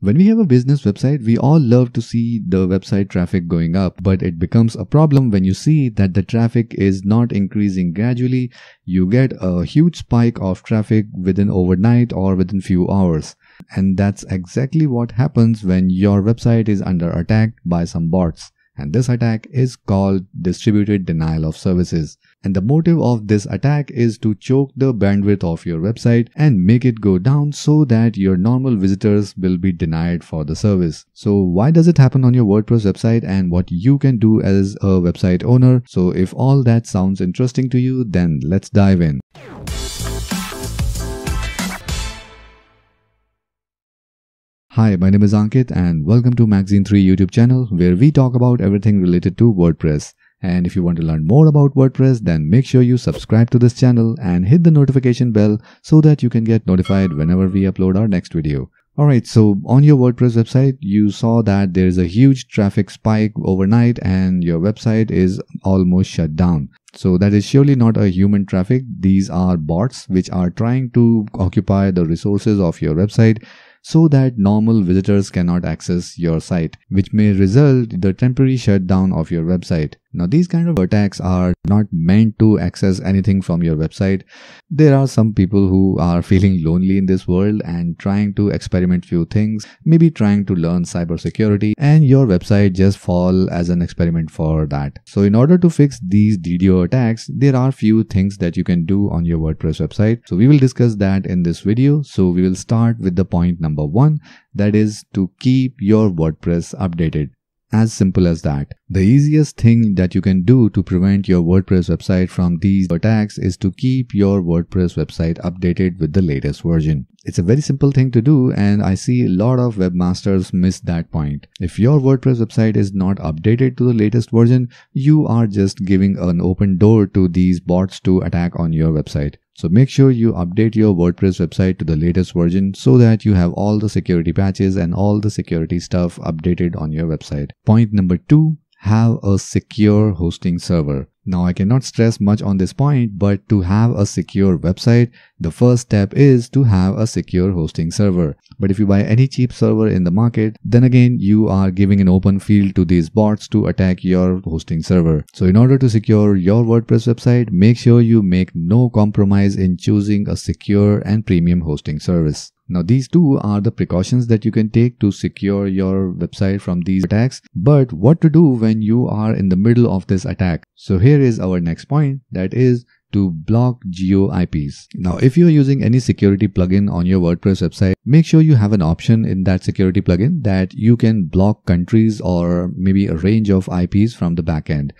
When we have a business website, we all love to see the website traffic going up, but it becomes a problem when you see that the traffic is not increasing gradually. You get a huge spike of traffic within overnight or within few hours. And that's exactly what happens when your website is under attack by some bots. And this attack is called distributed denial of services. And the motive of this attack is to choke the bandwidth of your website and make it go down so that your normal visitors will be denied for the service. So why does it happen on your WordPress website and what you can do as a website owner? So if all that sounds interesting to you, then let's dive in. Hi, my name is Ankit and welcome to Magazine 3 YouTube channel where we talk about everything related to WordPress. And if you want to learn more about WordPress, then make sure you subscribe to this channel and hit the notification bell so that you can get notified whenever we upload our next video. Alright, so on your WordPress website, you saw that there is a huge traffic spike overnight and your website is almost shut down. So that is surely not a human traffic. These are bots which are trying to occupy the resources of your website so that normal visitors cannot access your site, which may result the temporary shutdown of your website. Now, these kind of attacks are not meant to access anything from your website. There are some people who are feeling lonely in this world and trying to experiment few things, maybe trying to learn cybersecurity, and your website just fall as an experiment for that. So, in order to fix these DDoS attacks, there are few things that you can do on your WordPress website. So, we will discuss that in this video. So, we will start with the point number one that is to keep your WordPress updated. As simple as that. The easiest thing that you can do to prevent your WordPress website from these attacks is to keep your WordPress website updated with the latest version. It's a very simple thing to do and I see a lot of webmasters miss that point. If your WordPress website is not updated to the latest version, you are just giving an open door to these bots to attack on your website. So make sure you update your WordPress website to the latest version so that you have all the security patches and all the security stuff updated on your website. Point number two, have a secure hosting server. Now I cannot stress much on this point but to have a secure website, the first step is to have a secure hosting server. But if you buy any cheap server in the market, then again you are giving an open field to these bots to attack your hosting server. So in order to secure your WordPress website, make sure you make no compromise in choosing a secure and premium hosting service. Now these two are the precautions that you can take to secure your website from these attacks. But what to do when you are in the middle of this attack? So here is our next point that is to block geo IPs. Now if you are using any security plugin on your WordPress website, make sure you have an option in that security plugin that you can block countries or maybe a range of IPs from the backend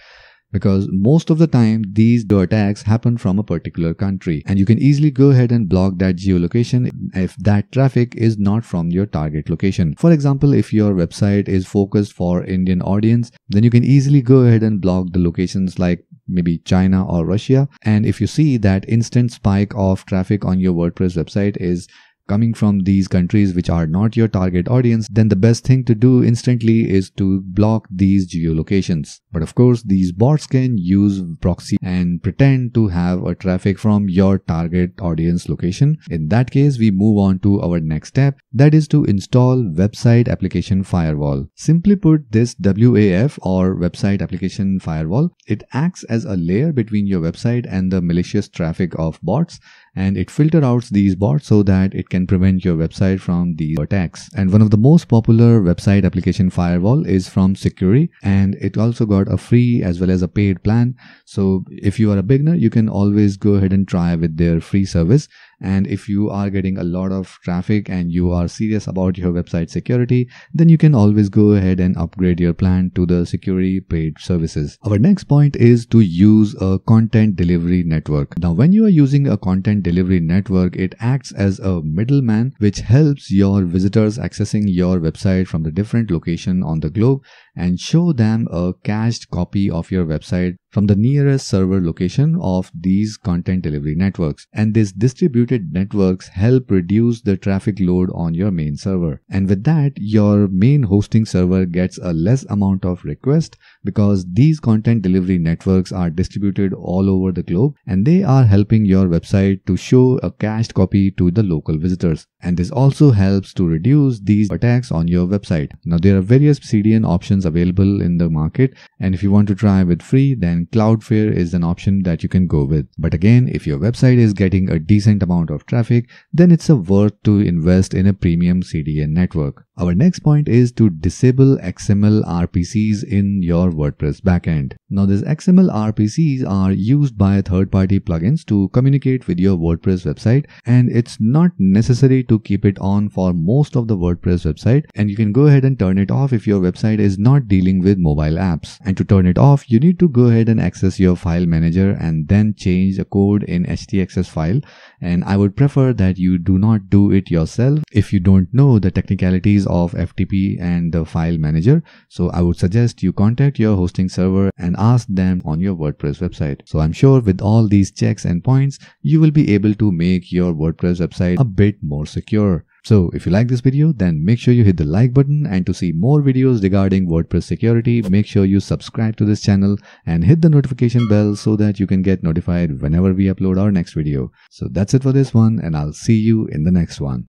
because most of the time these attacks happen from a particular country and you can easily go ahead and block that geolocation if that traffic is not from your target location. For example, if your website is focused for Indian audience, then you can easily go ahead and block the locations like maybe China or Russia. And if you see that instant spike of traffic on your WordPress website is coming from these countries which are not your target audience, then the best thing to do instantly is to block these geolocations. But of course, these bots can use proxy and pretend to have a traffic from your target audience location. In that case, we move on to our next step, that is to install website application firewall. Simply put, this WAF or website application firewall, it acts as a layer between your website and the malicious traffic of bots and it filters out these bots so that it can prevent your website from these attacks. And one of the most popular website application firewall is from Security. and it also got a free as well as a paid plan. So if you are a beginner, you can always go ahead and try with their free service and if you are getting a lot of traffic and you are serious about your website security, then you can always go ahead and upgrade your plan to the security paid services. Our next point is to use a content delivery network. Now, when you are using a content delivery network, it acts as a middleman which helps your visitors accessing your website from the different location on the globe and show them a cached copy of your website from the nearest server location of these content delivery networks. And these distributed networks help reduce the traffic load on your main server. And with that, your main hosting server gets a less amount of requests because these content delivery networks are distributed all over the globe and they are helping your website to show a cached copy to the local visitors. And this also helps to reduce these attacks on your website. Now, there are various CDN options available in the market, and if you want to try with free, then Cloudflare is an option that you can go with. But again, if your website is getting a decent amount of traffic, then it's a worth to invest in a premium CDN network. Our next point is to disable XML RPCs in your WordPress backend. Now these XML RPCs are used by third-party plugins to communicate with your WordPress website and it's not necessary to keep it on for most of the WordPress website and you can go ahead and turn it off if your website is not dealing with mobile apps. And to turn it off, you need to go ahead and access your file manager and then change the code in htaccess file and I would prefer that you do not do it yourself if you don't know the technicalities of FTP and the file manager. So I would suggest you contact your hosting server and ask them on your WordPress website. So I'm sure with all these checks and points, you will be able to make your WordPress website a bit more secure. So if you like this video then make sure you hit the like button and to see more videos regarding WordPress security make sure you subscribe to this channel and hit the notification bell so that you can get notified whenever we upload our next video. So that's it for this one and I'll see you in the next one.